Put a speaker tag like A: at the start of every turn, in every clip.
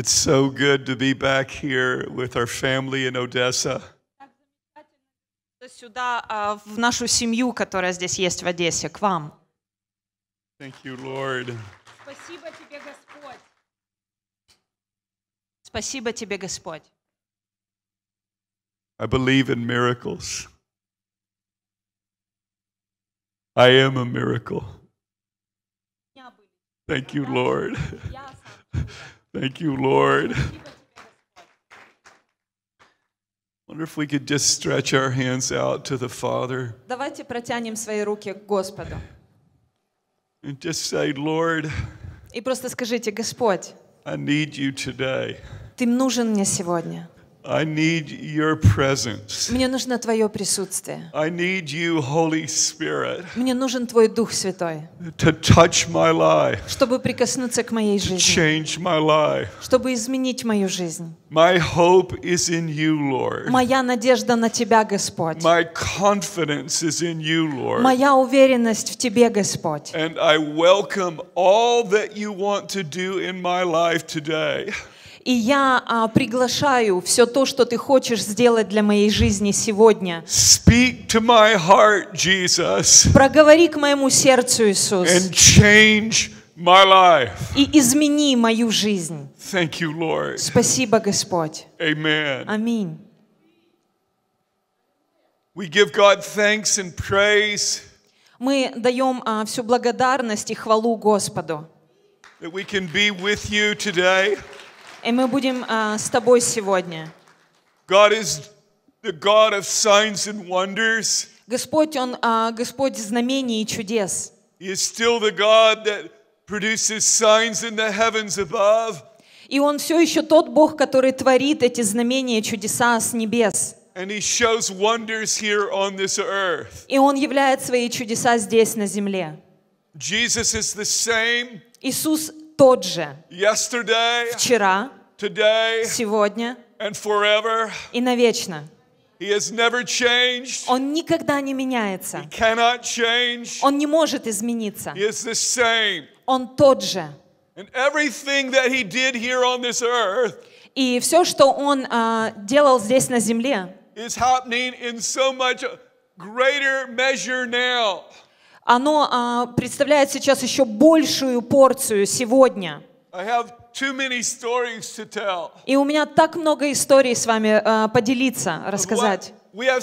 A: It's so good to be back here with our family in Odessa.
B: Сюда, в нашу семью, которая здесь есть в Одессе, к вам. Thank you, Lord. Спасибо тебе, Господь. Спасибо тебе, Господь.
A: I believe in miracles. I am a miracle. Thank you, Lord. Thank you, Lord. Wonder if we could just stretch our hands out to the Father.
B: Давайте протянем свои руки к Господу. And just say, Lord. И просто скажите, Господь. I need you today. Ты нужен мне сегодня. I need your
A: presence.
B: Мне нужно твое присутствие.
A: I need you, Holy Spirit.
B: Мне нужен твой Дух Святой.
A: To touch my life.
B: Чтобы прикоснуться к моей жизни. To
A: change my life.
B: Чтобы изменить мою жизнь.
A: My hope is in you, Lord.
B: Моя надежда на тебя, Господь.
A: My confidence is in you, Lord.
B: Моя уверенность в тебе, Господь.
A: And I welcome all that you want to do in my life today.
B: И я а, приглашаю все то, что ты хочешь сделать для моей жизни сегодня. Speak
A: to my heart, Jesus.
B: Проговори к моему сердцу, Иисус. And change my life. И измени мою жизнь. Thank you, Lord. Спасибо, Господь. Amen. Аминь. Мы даем а, всю благодарность и хвалу Господу.
A: That we can be with you today.
B: И мы будем а, с тобой сегодня. God is the God of signs and wonders. Господь, Он а, Господь знамений и чудес.
A: He is still the God that produces signs in the heavens
B: above. И Он все еще тот Бог, который творит эти знамения и чудеса с небес.
A: And he shows wonders here on this earth.
B: И Он являет свои чудеса здесь, на земле.
A: Jesus is the same.
B: Иисус тот же. Вчера, сегодня и навечно. Он никогда не меняется. Он не может измениться. Он тот же. И все, что он а, делал здесь на земле, оно а, представляет сейчас еще большую порцию сегодня. И у меня так много историй с вами а, поделиться, рассказать. То,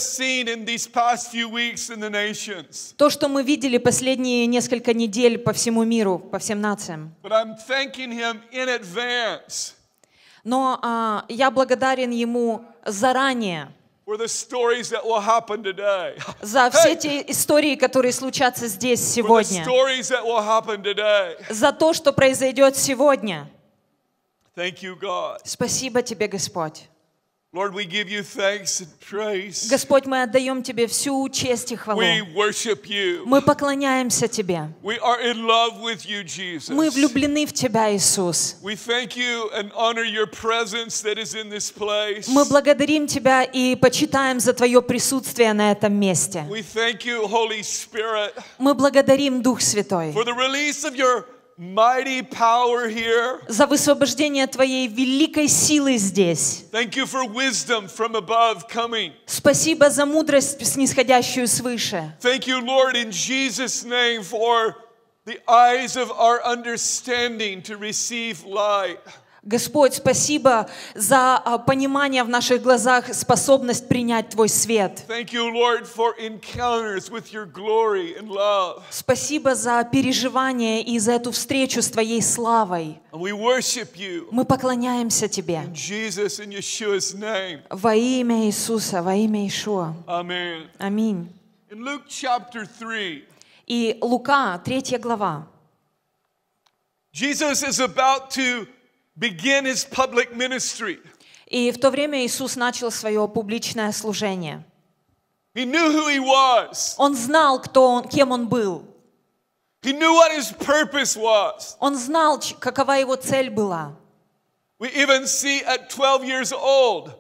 B: что мы видели последние несколько недель по всему миру, по всем нациям. Но а, я благодарен Ему заранее.
A: За
B: все те истории, которые случатся здесь сегодня. За то, что произойдет сегодня. Спасибо тебе, Господь.
A: Lord, we give you thanks and praise. Господь,
B: мы отдаем Тебе всю честь и хвалу. We
A: worship you.
B: Мы поклоняемся Тебе.
A: We are in love with you, Jesus. Мы влюблены
B: в Тебя, Иисус.
A: We thank you and honor your presence that is in this place. Мы
B: благодарим Тебя и почитаем за Твое присутствие на этом месте.
A: We thank you, Holy Spirit.
B: Мы благодарим Дух Святой. For
A: the release of your mighty power here. За
B: высвобождение твоей великой силы здесь.
A: Thank you for wisdom from above coming.
B: Спасибо за мудрость снисходящую свыше.
A: Thank you, Lord, in Jesus' name for the eyes of our understanding to receive light.
B: Господь, спасибо за а, понимание в наших глазах, способность принять Твой свет. спасибо за переживание и за эту встречу с Твоей славой. Мы поклоняемся Тебе. Во имя Иисуса, во имя Ишуа. Аминь. И Лука, третья глава. Jesus is about to
A: Begin his public ministry.
B: И в то время Иисус начал свое публичное служение. He knew who he was. Он знал, кто он, кем он был. He knew what his purpose was. Он знал, какова его цель была.
A: We even see at 12 years
B: old,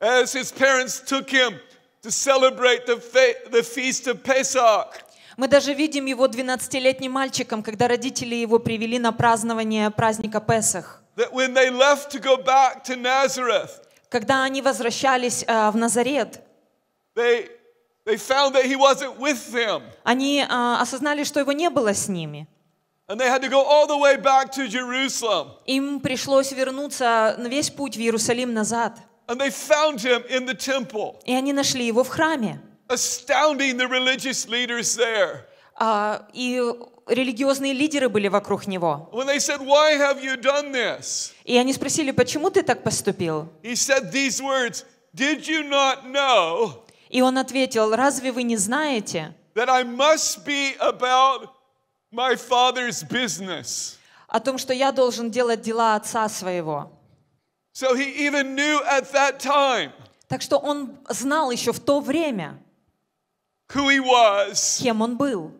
B: as his
A: parents took him to celebrate the, fe- the feast of Pesach.
B: Мы даже видим его 12-летним мальчиком, когда родители его привели на празднование праздника Песах.
A: Nazareth,
B: когда они возвращались uh, в Назарет, they, they found that he wasn't with them. они uh, осознали, что его не было с ними. Им пришлось вернуться на весь путь в Иерусалим назад. И они нашли его в храме astounding the religious leaders there. и религиозные лидеры были вокруг него.
A: When they Said, why have you done
B: this? И они спросили, почему ты так поступил? He said these Words, Did you not know И он ответил, разве вы не знаете, That I must be about my father's business. о том, что я должен делать дела отца своего. So he even knew at that time, так что он знал еще в то время, who he was, кем он был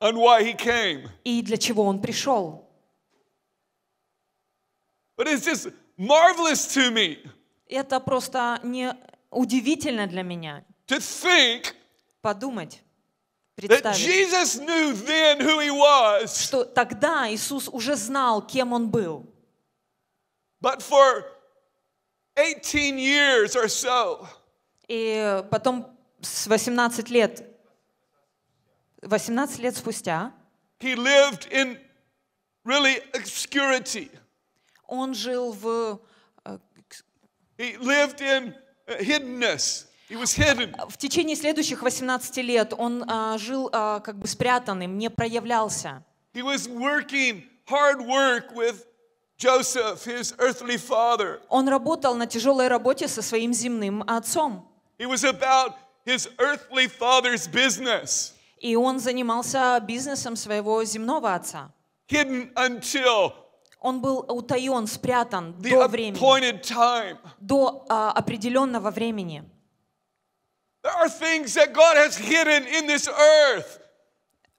B: and why he came. и для чего он пришел. But it's just marvelous to me Это просто не удивительно для меня to think подумать, that Jesus knew then who he was, что тогда Иисус уже знал, кем он был. but for 18 years or so, И потом с 18 лет, 18 лет спустя, he lived in really obscurity. Он жил в э, He lived in э, hiddenness. He was hidden. Э, в течение следующих 18 лет он а, жил а, как бы спрятанным, не проявлялся.
A: He was working hard work with Joseph, his earthly father.
B: Он работал на тяжелой работе со своим земным отцом. He was about his earthly father's business. И он занимался бизнесом своего земного отца. Hidden until он был утаен, спрятан the до времени, time. до а, определенного времени.
A: There are things that God has hidden in this earth.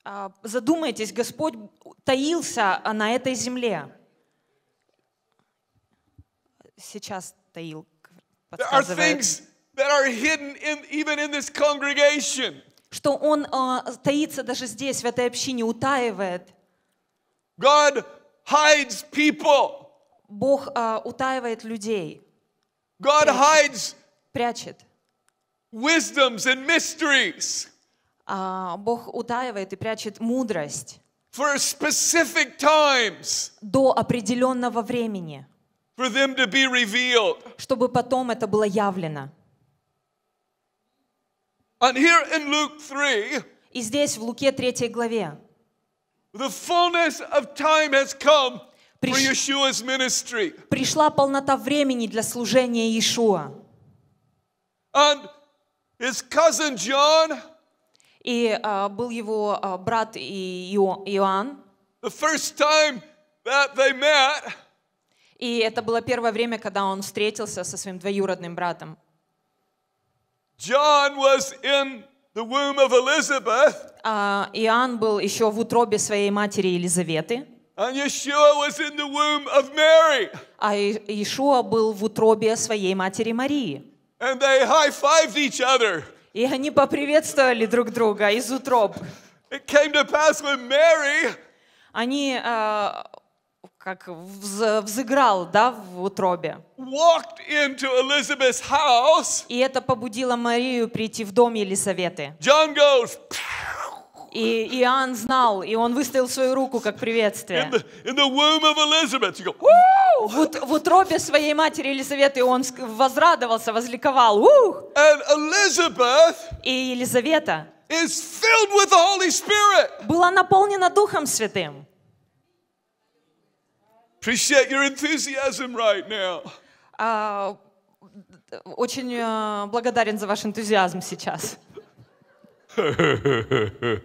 B: А, задумайтесь, Господь таился а, на этой земле. Сейчас таил, There are things that are hidden in, even in this congregation. Что он э, таится даже здесь, в этой общине, утаивает. God hides people. Бог э, утаивает людей. God прячет. hides прячет.
A: Wisdoms and mysteries.
B: А, Бог утаивает и прячет мудрость. For specific times. До определенного времени. For them to be revealed. Чтобы потом это было явлено. And here in Luke 3, И здесь, в Луке 3 главе, the fullness of time has come for Yeshua's
A: ministry.
B: пришла полнота времени для служения Иешуа. And his cousin John, И а, был его а, брат и- Ио- Иоанн, the first time that they met, и это было первое время, когда он встретился со своим двоюродным братом.
A: John was in the womb of Elizabeth.
B: А, Иоанн был еще в утробе своей матери Елизаветы. And Yeshua was in the womb of Mary. А Иешуа был в утробе своей матери Марии. And they high-fived each other. И они поприветствовали друг друга из утроб. It came to pass when Mary они а, как взыграл, да, в утробе. into house. И это побудило Марию прийти в дом Елисаветы. John goes, и Иоанн знал, и он выставил свою руку как приветствие. In the, in the womb of Elizabeth, go, в, в утробе своей матери Елизаветы он возрадовался, возликовал. Ух! And Elizabeth и Елизавета is filled with the Holy Spirit. была наполнена Духом Святым.
A: Appreciate your enthusiasm right now.
B: очень э, благодарен за ваш энтузиазм сейчас.
A: Elizabeth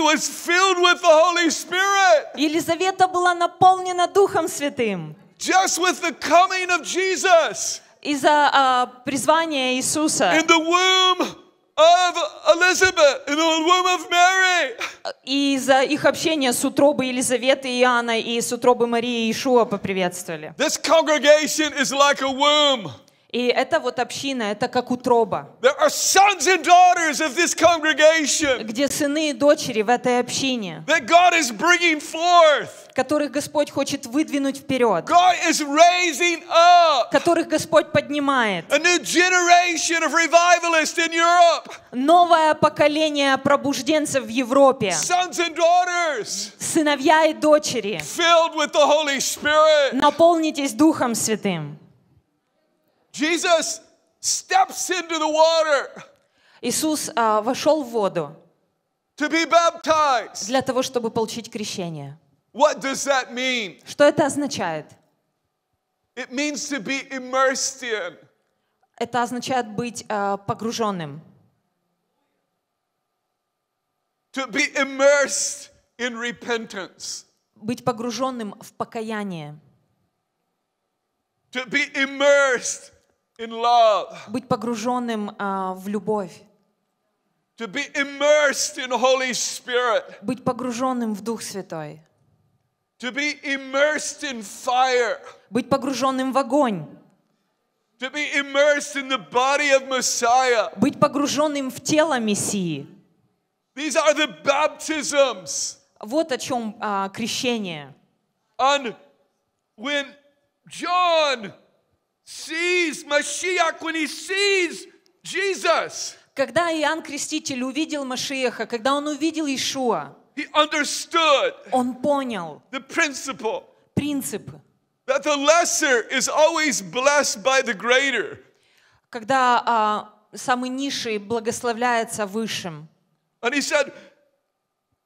B: was filled with the Holy Spirit. Елизавета была наполнена Духом Святым. Just with the coming of Jesus. Из-за uh, призвания Иисуса. In the womb of Elizabeth in the womb of Mary. Из их общения с утробой Елизаветы и Иоанна и с утробы Марии и Иешуа поприветствовали. This congregation is like a womb. И это вот община, это как утроба. There are sons and daughters of this congregation. Где сыны и дочери в этой общине. That God is bringing forth. которых Господь хочет выдвинуть вперед, God is raising up которых Господь поднимает, a new generation of revivalists in Europe, новое поколение пробужденцев в Европе, sons and daughters, сыновья и дочери, filled with the Holy Spirit. наполнитесь Духом Святым. Jesus steps into the water. Иисус а, вошел в воду to be baptized. для того, чтобы получить крещение. What does that mean? Что это означает? It means to be
A: immersed in.
B: Это означает быть э, погруженным.
A: To be immersed in repentance.
B: Быть погруженным в покаяние. To be immersed in love. Быть погруженным э, в любовь. To be immersed in Holy Spirit. Быть погруженным в Дух Святой. To be immersed in fire. Быть погруженным в огонь. To be immersed in the body of Messiah. Быть погруженным в тело Мессии. These are the baptisms. Вот о чем а, крещение.
A: And when John
B: sees Mashiach, when he sees Jesus. Когда Иоанн Креститель увидел Машиеха, когда он увидел Иешуа, He understood Он понял
A: the principle принцип, that the lesser is always blessed by the greater.
B: когда uh, самый низший благословляется высшим. And he said,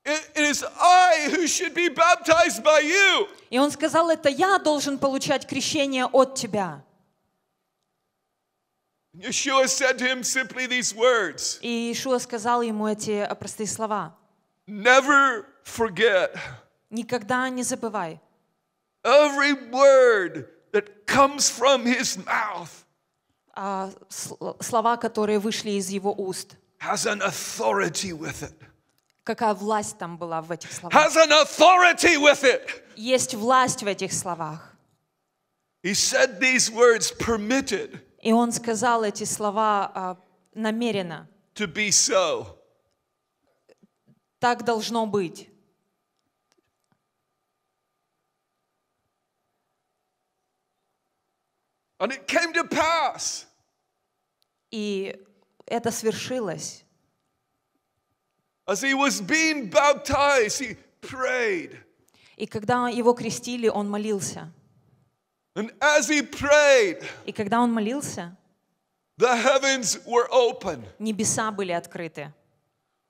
B: It is I who should be baptized by you. И он сказал, это я должен получать крещение от тебя. Yeshua said to him simply these words. И Иешуа сказал ему эти простые слова. Never forget. Никогда не забывай. Every word that comes from his mouth. А, слова, которые вышли из его уст. Has an authority with it. Какая власть там была в этих словах? Has
A: an authority with
B: it. Есть власть в этих словах.
A: He said these words permitted.
B: И он сказал эти слова намеренно.
A: To be so.
B: Так должно быть. And it came to pass. И это свершилось. И когда его крестили, он молился. And as he prayed, И когда он молился, the heavens were open. небеса были открыты.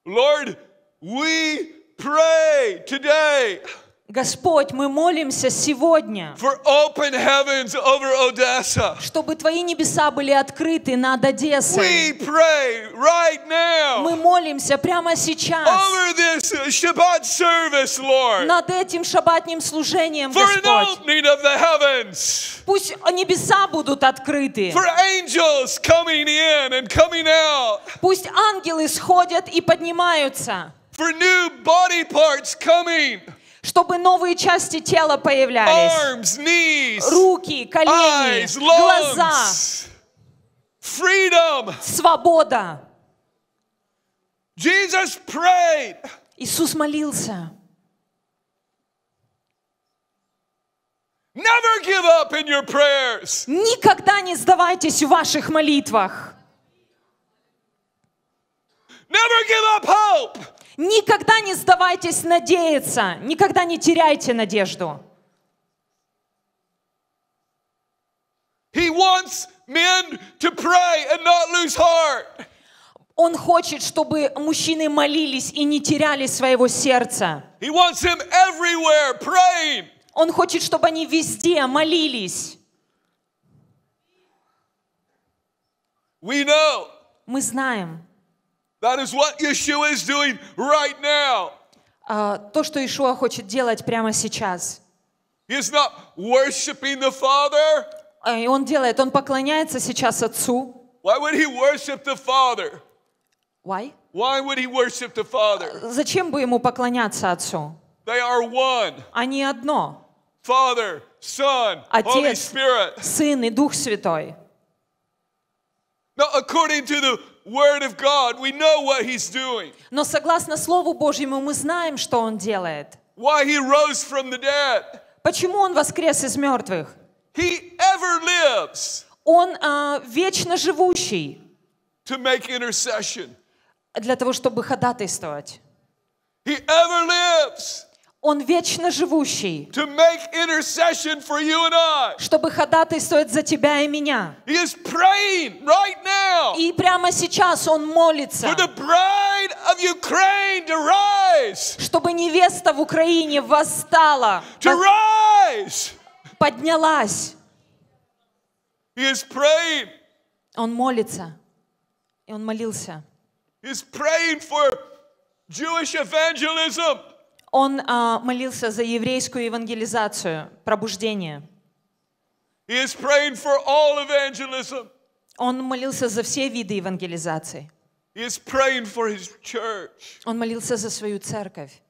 B: Lord, We pray today. Господь, мы молимся сегодня, For open heavens
A: over Odessa.
B: чтобы Твои небеса были открыты над Одессой. We pray right now мы молимся прямо сейчас over this Shabbat service, Lord. над этим шаббатным служением, For Господь. An opening of the heavens. Пусть небеса будут открыты. For angels coming in and coming out. Пусть ангелы сходят и поднимаются. For new body parts coming. Чтобы новые части тела появлялись. Arms, knees, руки, колени, eyes, lungs, глаза. Freedom. Свобода. Jesus prayed. Иисус молился. Never give up in your prayers. Никогда не сдавайтесь в ваших молитвах. Never give up hope. Никогда не сдавайтесь надеяться, никогда не теряйте надежду. Он хочет, чтобы мужчины молились и не теряли своего сердца. He wants them everywhere praying. Он хочет, чтобы они везде молились. We know. Мы знаем. That
A: is what Yeshua is doing right now.
B: Uh, то, что Ишуа хочет делать прямо сейчас.
A: He is not worshiping the Father.
B: И он делает, он поклоняется сейчас Отцу.
A: Why would he worship the Father? Why? Why would he worship the Father?
B: Зачем бы ему поклоняться Отцу?
A: They are one.
B: Они одно. Father, Son, Отец, Holy Spirit. Сын и Дух Святой.
A: Now, according to the Word of God, we know what
B: he's doing. Но согласно Слову Божьему мы знаем, что он делает. Why he rose from the dead. Почему он воскрес из мертвых? He ever lives. Он э, вечно живущий. To make intercession. Для того, чтобы ходатайствовать. He ever lives. Он вечно живущий, чтобы ходатайствовать за тебя и меня. Right и прямо сейчас Он молится, чтобы невеста в Украине восстала, поднялась. Он молится, и он молился. He's praying for Jewish evangelism. Он а, молился за еврейскую евангелизацию, пробуждение.
A: He is praying for all evangelism.
B: Он молился за все виды евангелизации.
A: He is praying for
B: his church. Он молился за свою церковь.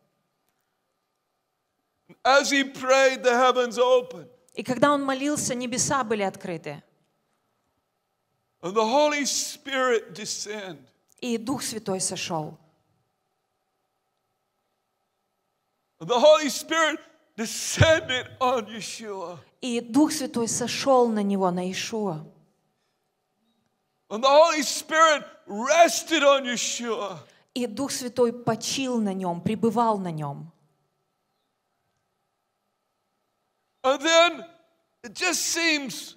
A: As he prayed, the heavens opened.
B: И когда он молился, небеса были открыты.
A: And the Holy Spirit descended. И Дух Святой сошел. The Holy Spirit
B: descended on Yeshua. И Дух Святой сошел на него, на Иешуа. And the Holy Spirit rested on Yeshua. И Дух Святой почил на нем, пребывал на нем.
A: And then it just seems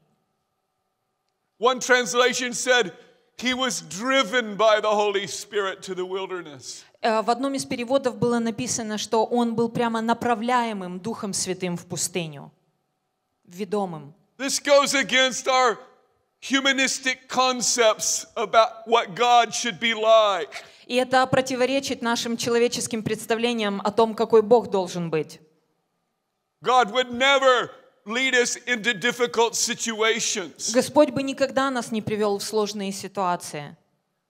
A: One translation said, He was driven by the Holy Spirit to the wilderness.
B: Э, в одном из переводов было написано, что он был прямо направляемым Духом Святым в пустыню, ведомым.
A: This goes against our humanistic concepts about what God should be like.
B: И это противоречит нашим человеческим представлениям о том, какой Бог должен быть.
A: God would never lead us into difficult situations.
B: Господь бы никогда нас не привел в сложные ситуации.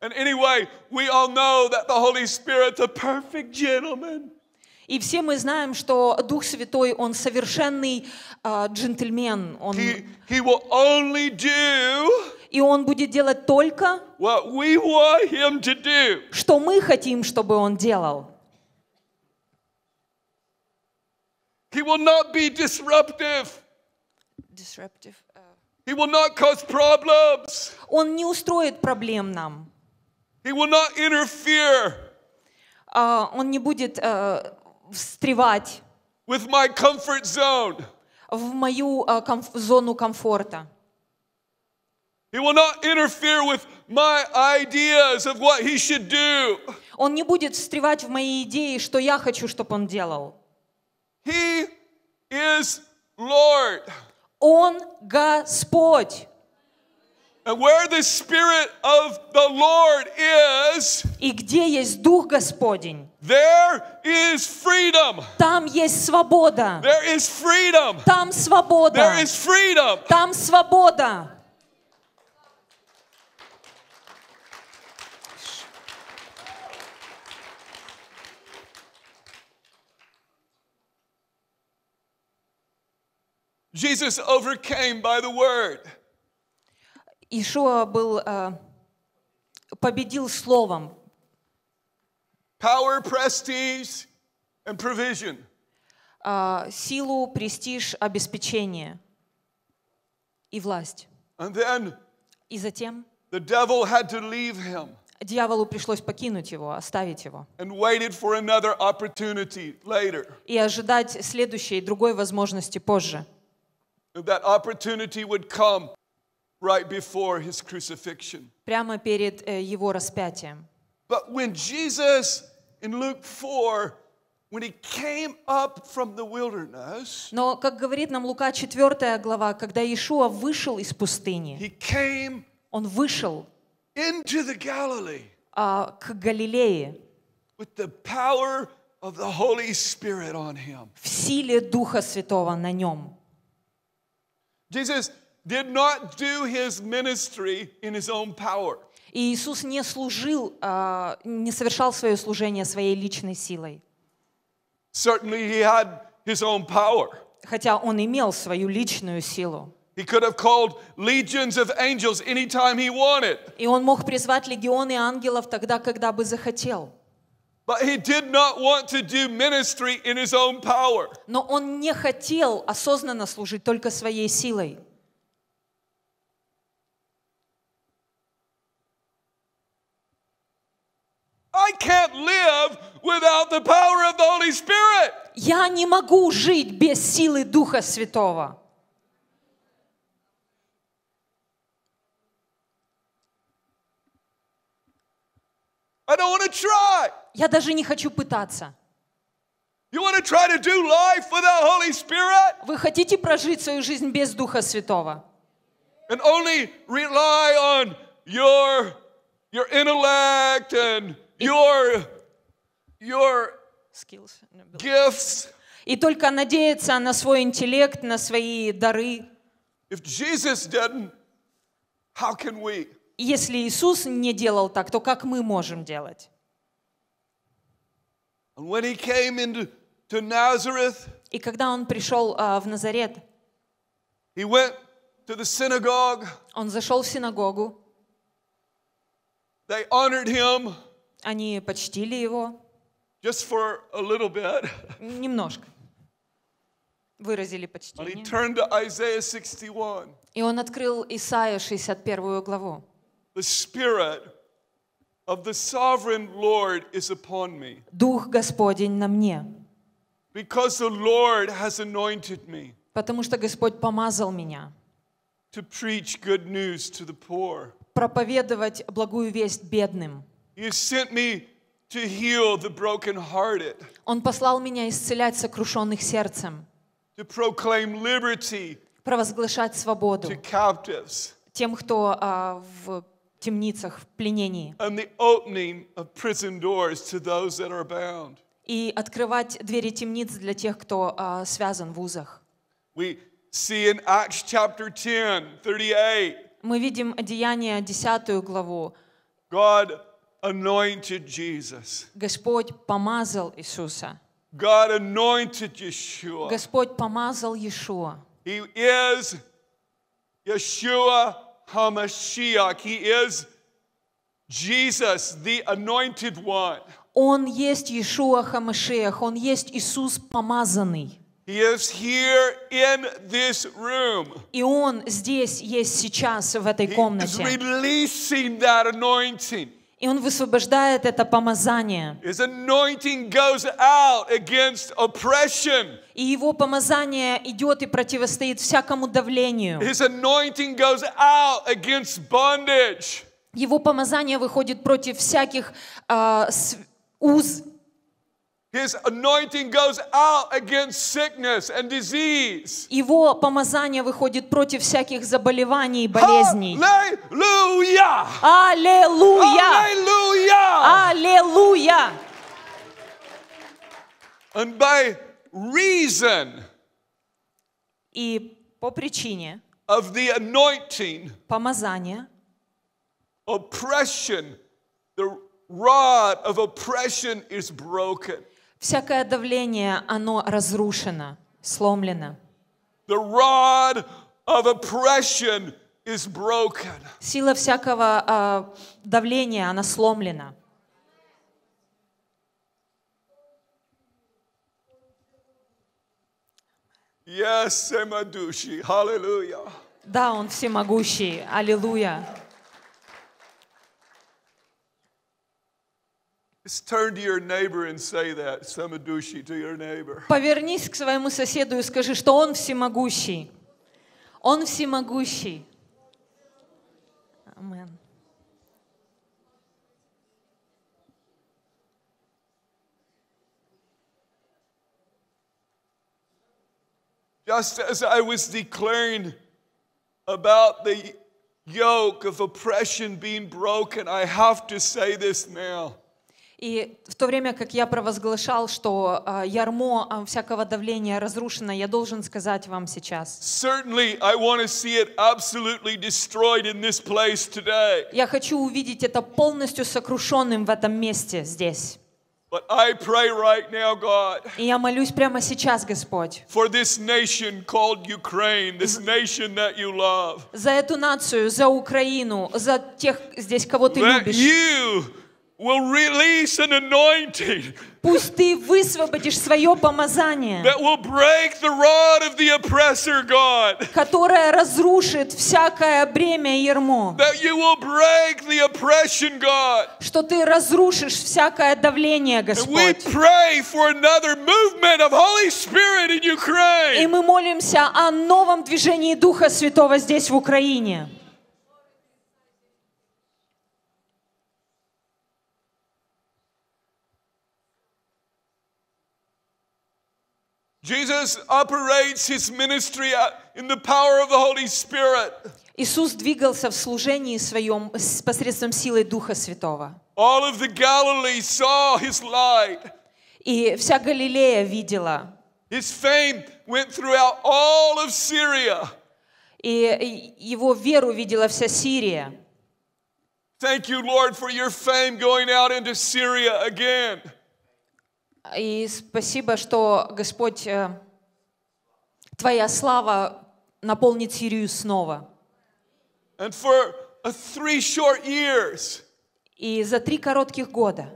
A: And anyway, we all know that the Holy Spirit, the
B: perfect gentleman. И все мы знаем, что Дух Святой, Он совершенный э, джентльмен. Он... He, he will only do и Он будет делать только, what we want him to do. что мы хотим, чтобы Он делал.
A: He will not be disruptive.
B: disruptive. Uh, he will not cause problems. Он не устроит проблем нам. He will not interfere. Uh, он не будет uh, встревать with my comfort zone. в мою uh, комф зону комфорта. He will not interfere with my ideas of what he should do. Он не будет встревать в мои идеи, что я хочу, чтобы он делал. He is Lord. Он Господь. And where the Spirit of the Lord is, и где есть Дух Господень, there is freedom. там есть свобода. There is freedom. Там свобода. There is freedom. Там свобода.
A: Jesus overcame by the word.
B: Ишуа был э, победил словом. Power, prestige, and provision. Э, силу, престиж, обеспечение и власть. And then, и затем the devil had to leave him. Дьяволу пришлось покинуть его, оставить его. И ожидать следующей, другой возможности позже.
A: That opportunity would come right before his crucifixion.
B: Прямо перед его распятием. But
A: when Jesus in Luke 4
B: when he came up from the wilderness, Но, как говорит нам Лука 4 глава, когда Иешуа вышел из пустыни, he came он вышел into the Galilee, uh, к Галилее with the power of the
A: Holy Spirit on him. в силе
B: Духа Святого на нем.
A: Jesus did not do his ministry in his own power.
B: И Иисус не служил, а, не совершал свое служение своей личной силой. he had his own power. Хотя он имел свою личную силу.
A: He could have of he
B: И он мог призвать легионы ангелов тогда, когда бы захотел. Но он не хотел осознанно служить только своей силой. I can't live without the power of the Holy Spirit. Я не могу жить без силы Духа Святого. I don't want to try. Я даже не хочу пытаться. You want to try to do life without Holy Spirit? Вы хотите прожить свою жизнь без Духа Святого? And only rely on your
A: your intellect and your your skills
B: gifts. И только надеяться на свой интеллект, на свои дары. If Jesus didn't, how can we? Если Иисус не делал так, то как мы можем делать? и когда он пришел а, в Назарет, он зашел в синагогу. Они почтили его. Немножко. Выразили почтение. И он открыл Исаия 61 главу. Дух Господень на мне.
A: Because the Lord has anointed me.
B: Потому что Господь помазал меня. To preach good news to the poor. Проповедовать благую весть бедным.
A: You sent me to heal the brokenhearted.
B: Он послал меня исцелять сокрушенных сердцем.
A: To proclaim liberty.
B: Провозглашать свободу. To
A: captives.
B: Тем, кто а, в темницах, в пленении. И открывать двери темниц для тех, кто uh, связан в узах. Мы видим Деяния 10 главу. Господь помазал Иисуса.
A: God anointed Yeshua. Господь
B: помазал Иешуа.
A: He is Yeshua HaMashiach. He is Jesus, the anointed one.
B: Он есть Иешуа Хамашех, он есть Иисус помазанный. He
A: is here in this room.
B: И он здесь есть сейчас в этой комнате. He is
A: releasing that anointing.
B: И он высвобождает это помазание. И его помазание идет и противостоит всякому давлению. Его помазание выходит против всяких э, уз His
A: anointing goes out against sickness and disease.
B: Его помазание выходит против всяких заболеваний и болезней. Аллилуйя! Аллилуйя! Аллилуйя! And by reason и по причине of the anointing, помазания, oppression,
A: the rod of oppression is broken.
B: Всякое давление, оно разрушено, сломлено.
A: The rod of oppression is broken.
B: Сила всякого э, давления, она сломлена.
A: Yes, Hallelujah.
B: Да, он всемогущий. Аллилуйя.
A: Turn to to your your neighbor neighbor. and say that
B: Повернись к своему соседу и скажи, что он всемогущий. Он всемогущий. Amen.
A: Just as I was declaring about the yoke of oppression being broken, I have to say this now.
B: И в то время, как я провозглашал, что а, ярмо а, всякого давления разрушено, я должен сказать вам сейчас. Я хочу увидеть это полностью сокрушенным в этом месте здесь.
A: But I pray right now, God,
B: и я молюсь прямо сейчас, Господь,
A: for this nation called Ukraine, this nation that you love.
B: за эту нацию, за Украину, за тех здесь, кого Ты любишь. will release an anointing. Пусть ты высвободишь свое помазание, that will break the rod of the oppressor, God. которое разрушит всякое бремя и ермо, that you will break the oppression, God. что ты разрушишь всякое давление, Господь. And we pray for another movement of Holy Spirit in Ukraine. И мы молимся о новом движении Духа Святого здесь, в Украине.
A: Jesus operates his ministry
B: in the power of the Holy Spirit. Иисус двигался в служении своем посредством силы Духа Святого. All of the Galilee saw his light. И вся Галилея видела. His fame went throughout all of Syria. И его веру видела вся Сирия. Thank you, Lord,
A: for your fame going out into Syria again.
B: И спасибо, что Господь, э, Твоя слава наполнит Сирию снова.
A: And for three short years,
B: и за три коротких года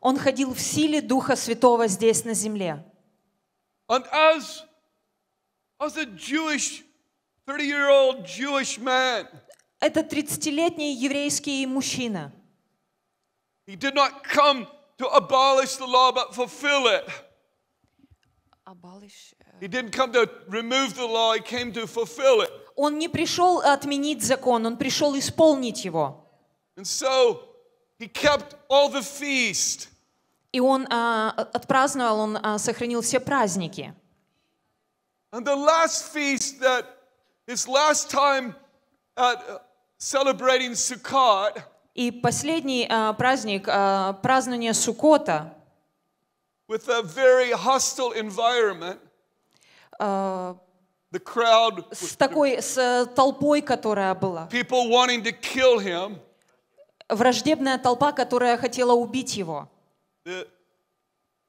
B: Он ходил в силе Духа Святого здесь на земле. And as, as a Jewish, 30-year-old Jewish man, это 30-летний еврейский мужчина – He did not come to abolish the law, but fulfill it.
A: Abolish. Uh... He didn't come to remove the law, he came to fulfill it. Он не пришел
B: отменить закон, он пришел исполнить его. And so he kept all the feast. И он uh, отпраздновал, он сохранил все праздники.
A: And the last feast that his last time at uh, celebrating Sukkot,
B: И последний uh, праздник, uh, празднование Суккота,
A: with a very hostile environment,
B: э, the crowd с такой с толпой, которая была, people wanting to kill him, враждебная толпа, которая хотела убить его,
A: the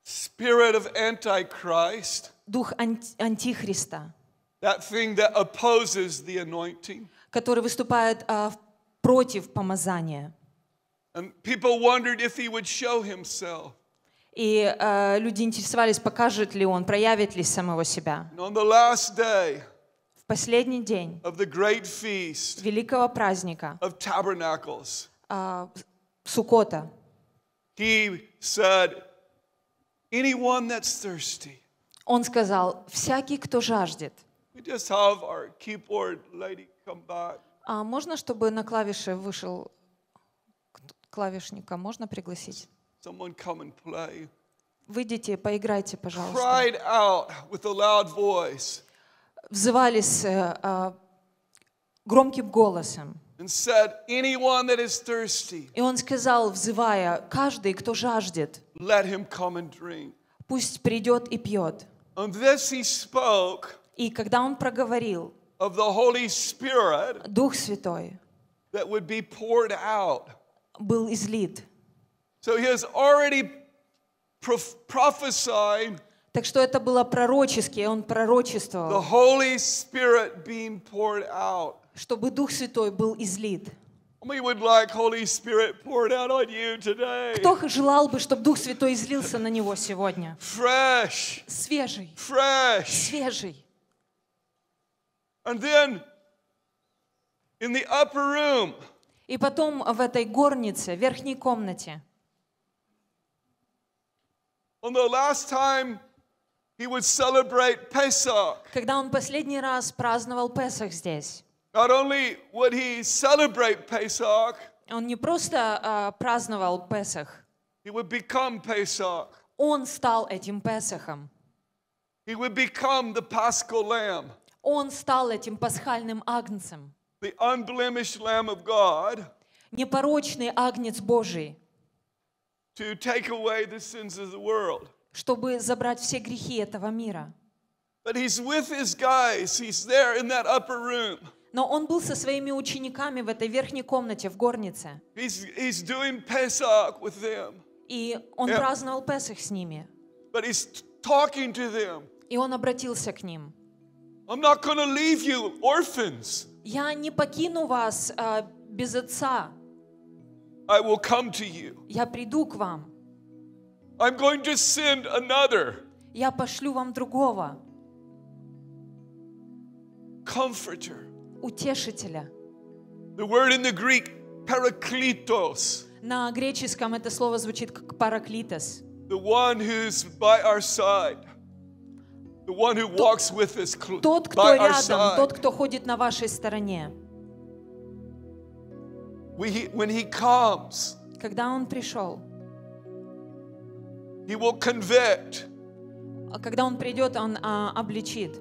A: spirit of Antichrist,
B: дух анти антихриста,
A: that thing that opposes the anointing,
B: который выступает uh, против помазания. И э, люди интересовались, покажет ли он, проявит ли самого себя.
A: в последний день великого
B: праздника э, Сукота он сказал, всякий, кто жаждет, а можно, чтобы на клавиши вышел клавишника? Можно пригласить?
A: Someone
B: Выйдите, поиграйте,
A: пожалуйста.
B: Взывались uh, громким голосом.
A: said, thirsty,
B: И он сказал, взывая, каждый, кто жаждет, let him come and drink. пусть придет и пьет. И когда он проговорил, of the Holy Spirit Дух Святой that
A: would be poured out. был излит. So he has already prophesied
B: так что это было пророчески, и он пророчествовал, the
A: Holy Spirit being poured out. чтобы Дух Святой был излит. Кто
B: желал бы, чтобы Дух Святой излился на него сегодня?
A: Fresh.
B: Свежий.
A: Fresh.
B: Свежий. And then in the upper room, и потом в этой горнице, в верхней комнате, on the last time he would celebrate Pesach, когда он последний раз праздновал Песах здесь, not only would he celebrate Pesach, он не просто uh, праздновал Песах, he would become Pesach. он стал этим Песахом. He would
A: become the Paschal Lamb.
B: Он стал этим пасхальным агнцем. The unblemished
A: Lamb of God.
B: Непорочный агнец Божий.
A: To take away the sins of the world.
B: Чтобы забрать все грехи этого мира. But he's with his guys. He's there in that upper room. Но он был со своими учениками в этой верхней комнате в горнице.
A: He's, he's doing Pesach with them.
B: И он yeah. праздновал Песах с ними. But he's talking to them. И он обратился к ним.
A: I'm not going to leave you orphans.
B: Я не покину вас uh, без отца.
A: I will come to you.
B: Я приду к вам.
A: I'm going to send another.
B: Я пошлю вам другого. Comforter. Утешителя. The word in the Greek parakletos. На греческом это слово звучит как параклитос.
A: The one who's by our side. Тот, кто рядом, тот,
B: кто ходит на вашей стороне. Когда Он пришел, а когда Он придет, Он а, обличит.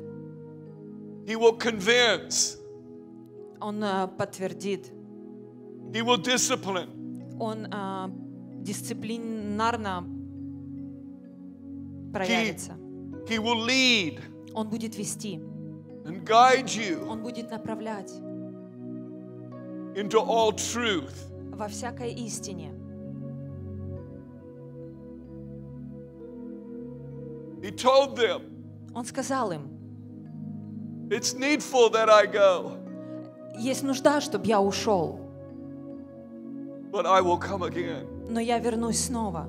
B: Он а, подтвердит. Он а, дисциплинарно проявится. He will lead. Он будет вести. And guide you. Он будет направлять. Into all truth. Во всякой истине.
A: He told them.
B: Он сказал им.
A: It's needful that I go.
B: Есть нужда, чтобы я ушел.
A: But I will come again.
B: Но я вернусь снова.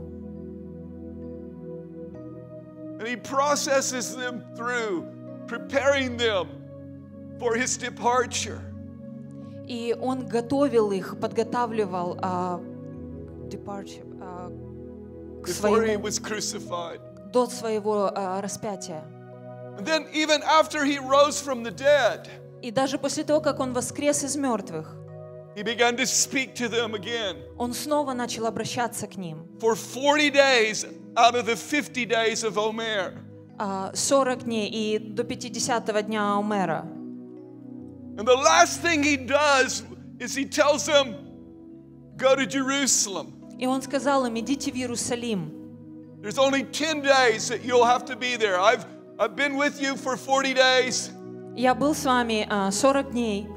A: And He processes them through, preparing them for His departure.
B: И Он готовил их, подготавливал uh, departure, uh, к Before своему, he was
A: crucified.
B: до своего uh, распятия. And then even after he rose from the dead, и даже после того, как он воскрес из мертвых, He began to speak to them again. Он снова начал обращаться к ним. For
A: 40 days out of the 50 days of Omer.
B: 40 дней и до 50 дня Омера. And the last thing he does
A: is he tells them, go to Jerusalem. И он сказал им, идите в Иерусалим. There's only 10 days that you'll have to be there. I've, I've been with you
B: for 40 days. Я был с вами 40 дней.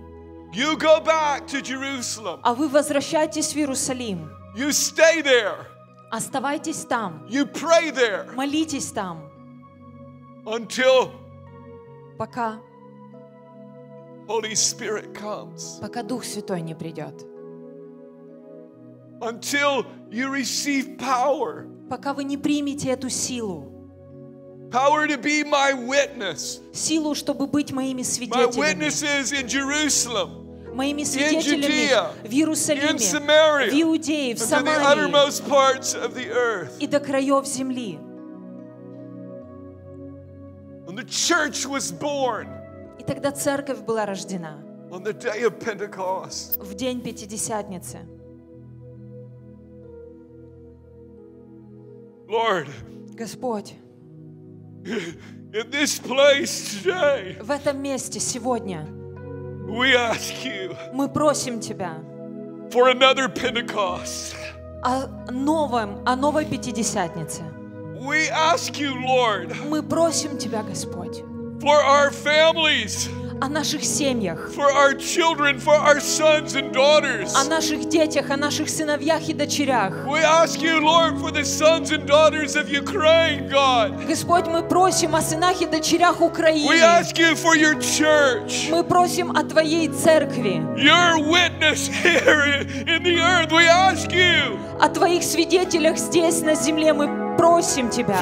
B: You go back to Jerusalem. А вы возвращайтесь в Иерусалим. You stay there. Оставайтесь там. You pray there. Молитесь там. Until пока
A: Holy Spirit comes.
B: Пока Дух Святой не придет.
A: Until you receive power.
B: Пока вы не примете эту силу. Power to be my witness. Силу, чтобы быть моими свидетелями. My witnesses
A: in Jerusalem моими свидетелями в Иерусалиме,
B: в Иудее, в Самарии и до краев земли. И тогда церковь была рождена в день Пятидесятницы. Господь, в этом месте сегодня – We ask you Мы просим Тебя
A: for another Pentecost.
B: о, новом, о новой Пятидесятнице. We ask you, Lord, Мы просим Тебя, Господь, for our families о наших семьях, for our children, for our sons and daughters. о наших детях, о наших сыновьях и дочерях. We ask you, Lord, for
A: the sons and daughters of Ukraine,
B: God. Господь, мы просим о сынах и дочерях Украины. We ask you for your church. Мы просим о Твоей церкви. Your witness here in the earth, we ask you. О Твоих свидетелях здесь, на земле, мы просим Тебя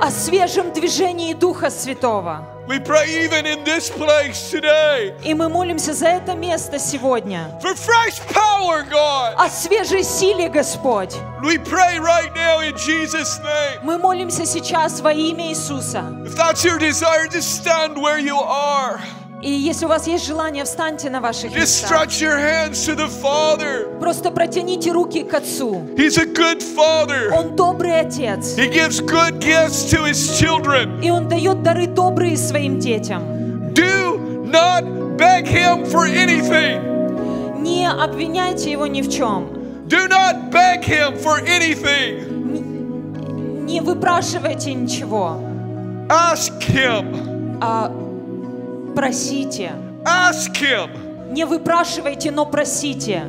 B: о свежем движении Духа Святого. We pray even in this place today. И мы молимся за это место сегодня. For fresh power, God. О свежей силе, Господь. We pray right now in Jesus name. Мы молимся сейчас во имя Иисуса. If that's your desire, just stand where you are. И если у вас есть желание, встаньте на ваших местах. Просто протяните руки к Отцу. Он добрый Отец. И Он дает дары добрые своим детям. Do not beg him for anything. Не обвиняйте его ни в чем. Do not beg him for anything. Не, не выпрашивайте ничего. Ask him. А, просите. Ask him. Не выпрашивайте, но просите.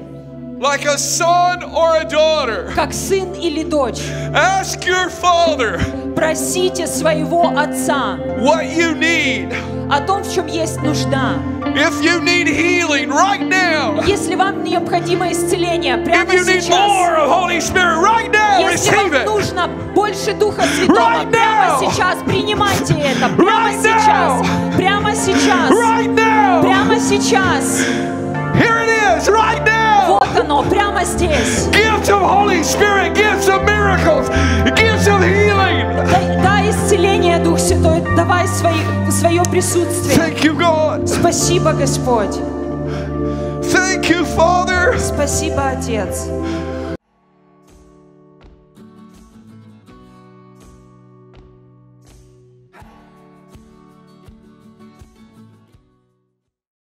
B: Like a son or a daughter. Как сын или дочь. Ask your father. Просите своего отца. What you need о том, в чем есть нужда. If you need healing right now, если вам необходимо исцеление прямо if you сейчас, more of Holy Spirit right now, если receive вам it. нужно больше Духа Святого right прямо сейчас, принимайте это прямо right сейчас, now. прямо сейчас, right now. прямо сейчас. Here it is, right now. Вот оно, прямо здесь. Gifts of Holy Spirit, gifts of miracles, gifts of healing исцеление, Дух Святой, давай свои, свое присутствие. Thank you, God. Спасибо, Господь. Thank you, Father. Спасибо, Отец.